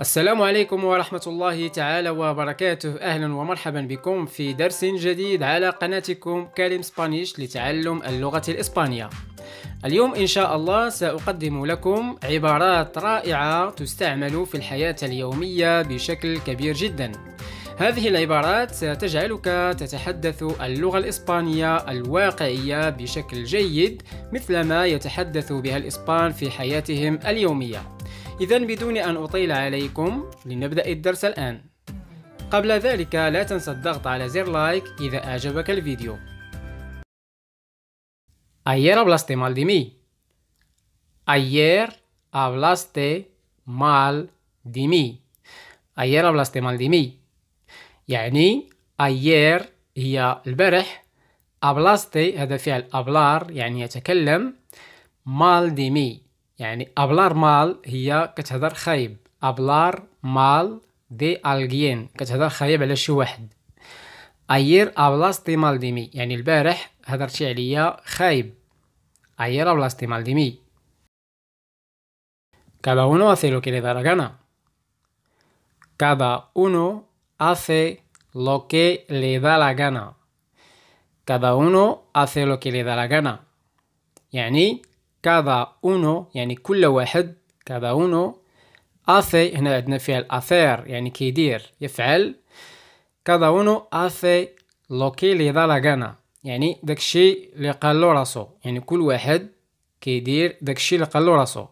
السلام عليكم ورحمة الله تعالى وبركاته أهلا ومرحبا بكم في درس جديد على قناتكم كلم سبانيش لتعلم اللغة الإسبانية اليوم إن شاء الله سأقدم لكم عبارات رائعة تستعمل في الحياة اليومية بشكل كبير جدا هذه العبارات ستجعلك تتحدث اللغة الإسبانية الواقعية بشكل جيد مثلما يتحدث بها الإسبان في حياتهم اليومية إذا بدون أن أطيل عليكم لنبدأ الدرس الآن قبل ذلك لا تنسى الضغط على زر لايك إذا أعجبك الفيديو أيير أبلاستي مال de mí. Ayer hablaste mal de mí. Ayer hablaste يعني أيير هي البارح أبلاستي هذا فعل أبلار يعني يتكلم مال de hablar mal ya, kachadar hablar mal de alguien cachadar خايب ayer hablaste mal de mí el البارح ayer hablaste mal de mí cada uno hace lo que le da la gana cada uno hace lo que le da la gana cada uno hace lo que le da la gana Yani كذا اونو يعني كل واحد كذا اونو اثي هنا عندنا فيها الاثير يعني كيدير يفعل كذا اونو اثي لوكي لي دالاغانا يعني داكشي اللي قالو راسو يعني كل واحد كيدير داكشي اللي قالو راسو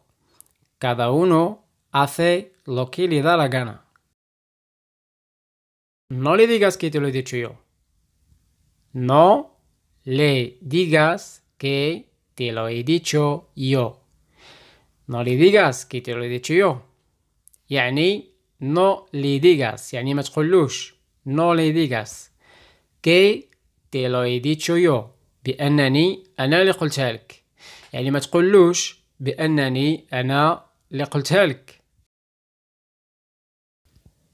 كذا اونو hace لوكي لي le نو لي gana. No le digas que te lo he dicho te lo he dicho yo. No le digas que te lo he dicho yo. Yani no le digas. ni me No le digas. Que te lo he dicho yo. بأنني أنا اللي قلتها لك. يعني ما تقولوش بأنني أنا اللي قلتها لك.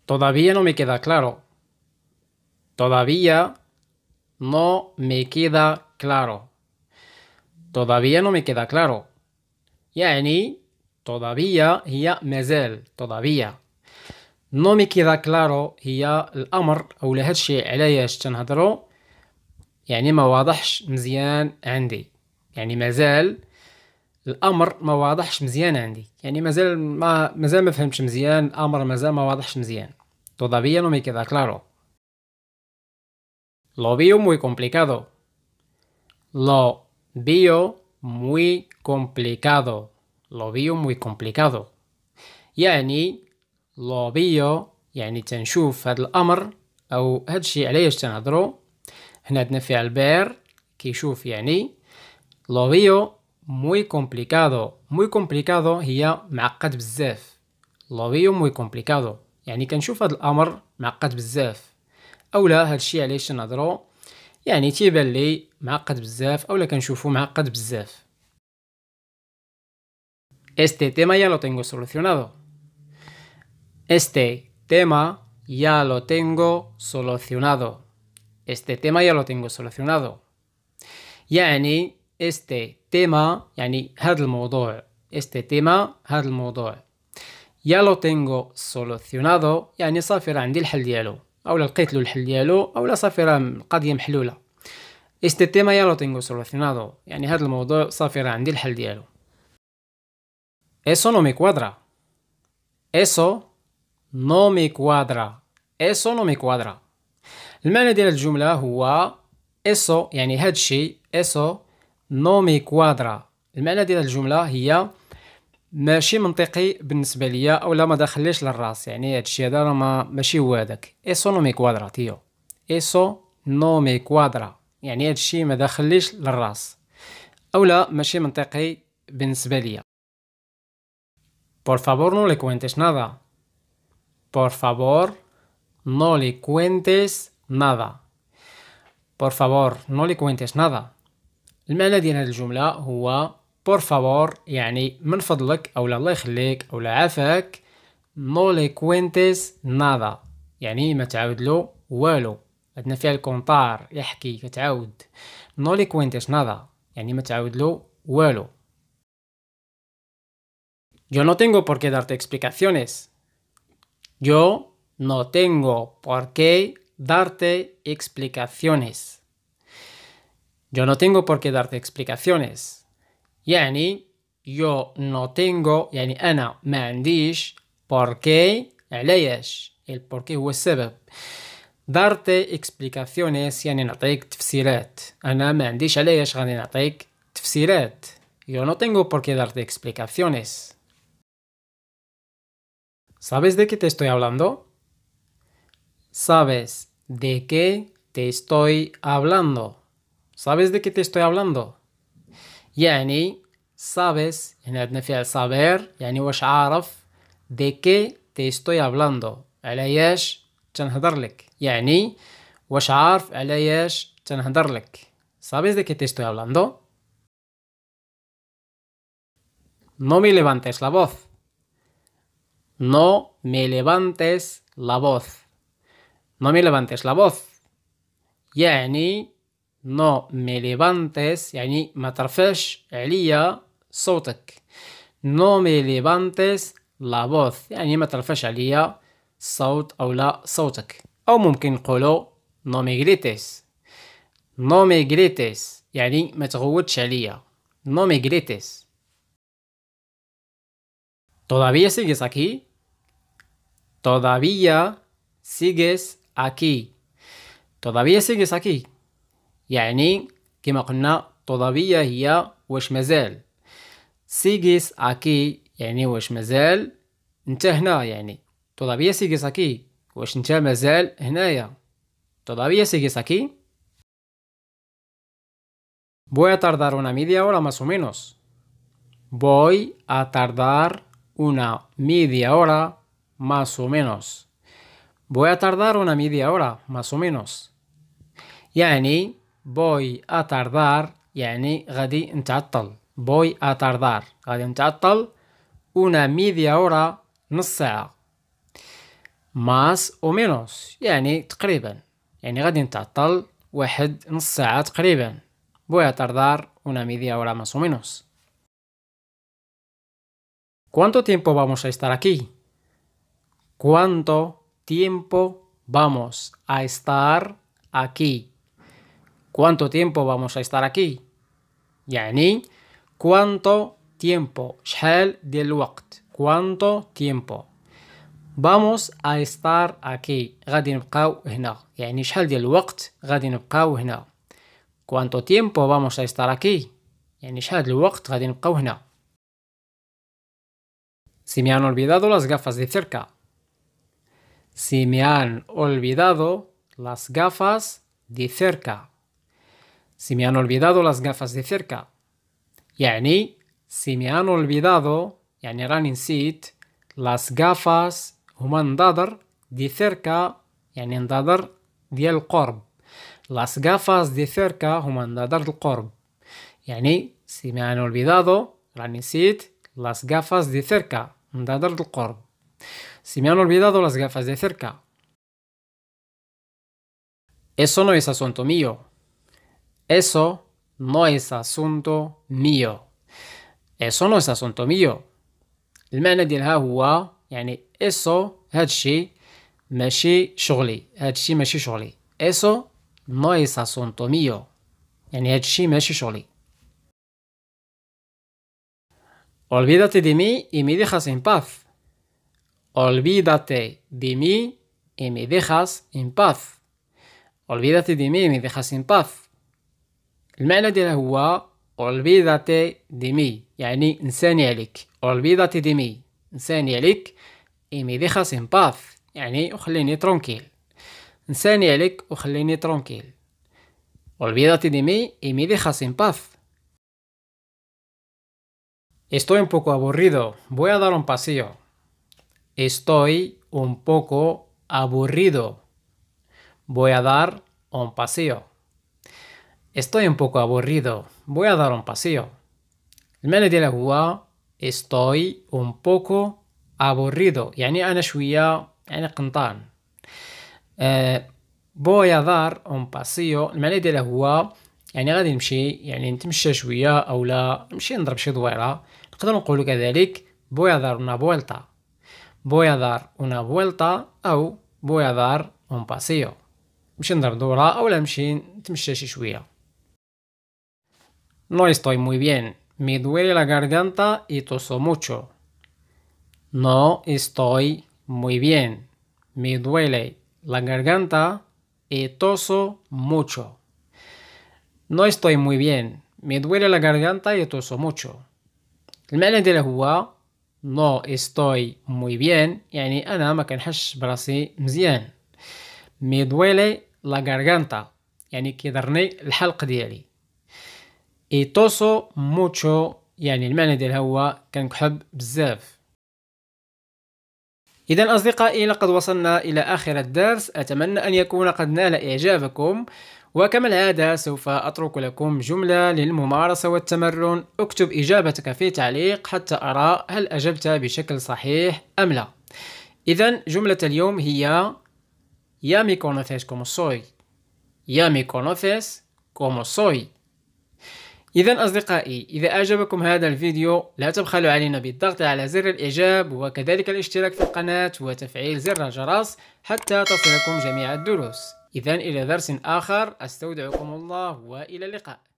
Todavía no me queda claro. Todavía no me queda claro. todavía no me queda claro يعني todavía هي مازال todavía نو مي كيدا كلارو هي الامر اولا هادشي علاش تنهضرو يعني ما واضحش مزيان عندي يعني مازال الامر ما واضحش مزيان عندي يعني مازال ما مازال ما فهمتش مزيان الامر مازال ما واضحش مزيان todavía no me queda claro lo veo muy complicado lo vio muy complicado lo vio muy complicado يعني لو بيو يعني تنشوف هذا الامر او هذا الشيء علاش تنهضرو هنا عندنا فعل بير كيشوف يعني لو بيو موي كومبليكادو موي كومبليكادو هي معقد بزاف لو بيو موي كومبليكادو يعني كنشوف هذا الامر معقد بزاف اولا هذا الشيء علاش تنهضرو يعني تيبان لي معقد بزاف اولا كنشوفو معقد بزاف Este tema ya lo tengo solucionado. Este tema ya lo tengo solucionado. Este tema ya lo tengo solucionado. يعني este tema يعني هذا الموضوع este tema هذا الموضوع ya lo tengo solucionado يعني صافي راه عندي الحل ديالو او لقيت له الحل ديالو او لا صافي راه القضيه محلوله استي تيما يا lo tengo يعني هذا الموضوع صافي راه عندي الحل ديالو eso no me cuadra eso no me cuadra eso no me cuadra المعنى ديال الجمله هو eso يعني هذا الشيء eso no me cuadra المعنى ديال الجمله هي ماشي منطقي بالنسبه ليا اولا ما دخليش للراس يعني هادشي هذا راه ما ماشي هو هذاك ايسو نومي كوادرا تيو ايسو نومي كوادرا يعني هادشي ما دخليش للراس اولا ماشي منطقي بالنسبه ليا Por favor no le cuentes nada. Por favor no le cuentes nada. Por favor no le cuentes nada. المعنى ديال هذه الجمله هو Por favor, يعني من فضلك او لا الله يخليك او لا عافاك نو لي كوينتيس نادا يعني Yo no tengo por qué darte explicaciones. Yo no tengo por qué darte explicaciones. Yo no tengo por qué darte explicaciones. Ya'ni yo no tengo Ana, me han dicho por qué علاش el por qué هو darte explicaciones يعني نعطيك تفسيرات أنا yo no tengo por qué darte explicaciones ¿Sabes de qué te estoy hablando? ¿Sabes de qué te estoy hablando? ¿Sabes de qué te estoy hablando? يعني sabes هنا عندنا فعل saber يعني واش عارف de qué te estoy hablando علاياش تنهضر لك يعني واش عارف sabes de qué te estoy hablando no me levantes la voz no me levantes la voz no me levantes la voz يعني no me levantes ya ni matarfesh Elia Sotek. no me levantes la voz ya ni matarfesh عليا صوت أو sotek. O mumkin no me grites no me grites Yani ما Elia. no me grites todavía sigues aquí todavía sigues aquí todavía sigues aquí يعني كما قلنا todavía هي واش مازال سيجيس اكي يعني واش مازال انت هنا يعني طلبية سيجيس اكي واش انت مازال هنايا todavía sigues aquí Voy a tardar una media hora más o menos. Voy a tardar una media hora más o menos. Voy a tardar una media hora más o menos. يعني voy a tardar يعني غادي نتعطل voy a tardar غادي نتعطل una media hora نص ساعة más o menos يعني تقريبا يعني غادي نتعطل واحد نص ساعة تقريبا voy a tardar una media hora más o menos ¿Cuánto tiempo vamos a estar aquí? ¿Cuánto tiempo vamos a estar aquí? ¿Cuánto tiempo vamos a estar aquí? Yani, ¿Cuánto tiempo? شحال ديال الوقت ¿Cuánto tiempo? Vamos a estar aquí. غادي نبقاو هنا. يعني شحال ديال الوقت غادي نبقاو هنا. ¿Cuánto tiempo vamos a estar aquí? يعني شحال ديال الوقت غادي نبقاو هنا. Si me han olvidado las gafas de cerca. Si me han olvidado las gafas de cerca. Si me han olvidado las gafas de cerca. Yani, si me han olvidado, yani raninsit, las gafas human dadar de cerca, yani dadar del corb. Las gafas de cerca human dadar del corb. Yani, si me han olvidado, raninsit, las gafas de cerca, dadar del corb. Si me han olvidado las gafas de cerca. Eso no es asunto mío. Eso no es asunto mío. Eso no es asunto mío. ديالها هو يعني eso ماشي شغلي ماشي eso no es asunto mío يعني ماشي شغلي olvídate de mí y me dejas en paz olvídate de mí y me dejas en paz olvídate de mí y me dejas en paz el de la gua, olvídate de mí Yani, انساني olvídate de mí de y me dejas en paz Yani, وخليني tronquil. انساني عليك ni olvídate de mí y me dejas en paz Estoy un poco aburrido. Voy a dar un paseo. Estoy un poco aburrido. Voy a dar un paseo. Estoy un poco aburrido, voy a dar un paseo. El de ديالها هو estoy un poco aburrido يعني أنا شوية يعني قنطان. voy a dar un paseo المعنى ديالها هو يعني غادي نمشي يعني نتمشى شوية أو لا نمشي نضرب شي دويرة نقدر نقولو كذلك voy a dar una vuelta voy a dar una vuelta o voy a dar un paseo نمشي نضرب دورة أو لا نمشي نتمشى شي شوية no estoy muy bien. Me duele la garganta y toso mucho. No estoy muy bien. Me duele la garganta y toso mucho. No estoy muy bien. Me duele la garganta y toso mucho. El no estoy muy no y muy bien Yani ana ما كنحسش براسي Me duele la garganta. el diali. ايتوسو موتشو يعني المعنى ديالها هو كنكحب بزاف إذا أصدقائي لقد وصلنا إلى آخر الدرس أتمنى أن يكون قد نال إعجابكم وكما العادة سوف أترك لكم جملة للممارسة والتمرن اكتب إجابتك في تعليق حتى أرى هل أجبت بشكل صحيح أم لا إذا جملة اليوم هي يا مي كونوثيس كومو سوي يا مي كونوثيس كومو سوي إذا أصدقائي إذا أعجبكم هذا الفيديو لا تبخلوا علينا بالضغط على زر الإعجاب وكذلك الاشتراك في القناة وتفعيل زر الجرس حتى تصلكم جميع الدروس إذا إلى درس آخر أستودعكم الله وإلى اللقاء